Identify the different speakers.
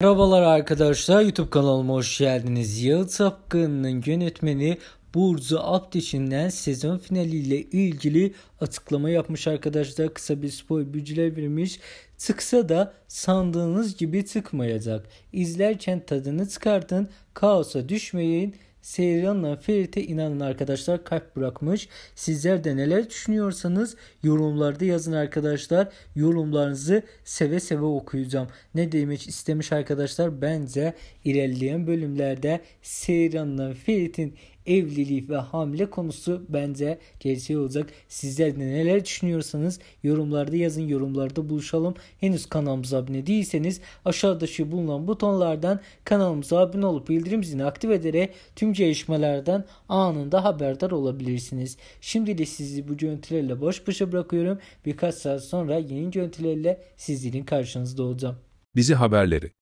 Speaker 1: Merhabalar arkadaşlar YouTube kanalıma hoş geldiniz. Yağı Tapkın'ın yönetmeni Burcu Abdiş'inden sezon finaliyle ilgili açıklama yapmış arkadaşlar. Kısa bir spoiler bilgiler vermiş. Tıksa da sandığınız gibi tıkmayacak. İzlerken tadını çıkartın, kaosa düşmeyin. Seyran'la Ferit'e inanın arkadaşlar kalp bırakmış. Sizler de neler düşünüyorsanız yorumlarda yazın arkadaşlar. Yorumlarınızı seve seve okuyacağım. Ne demiş istemiş arkadaşlar bence ilerleyen bölümlerde Seyran'la Ferit'in evliliği ve hamile konusu bence gerçeği olacak. Sizler de neler düşünüyorsanız yorumlarda yazın. Yorumlarda buluşalım. Henüz kanalımıza abone değilseniz aşağıda şu bulunan butonlardan kanalımıza abone olup bildirim zilini aktif ederek tüm gelişmelerden anında haberdar olabilirsiniz. Şimdi de sizi bu görüntülerle boş başa bırakıyorum. Birkaç saat sonra yeni görüntülerle sizlerin karşınızda olacağım.
Speaker 2: Bizi haberleri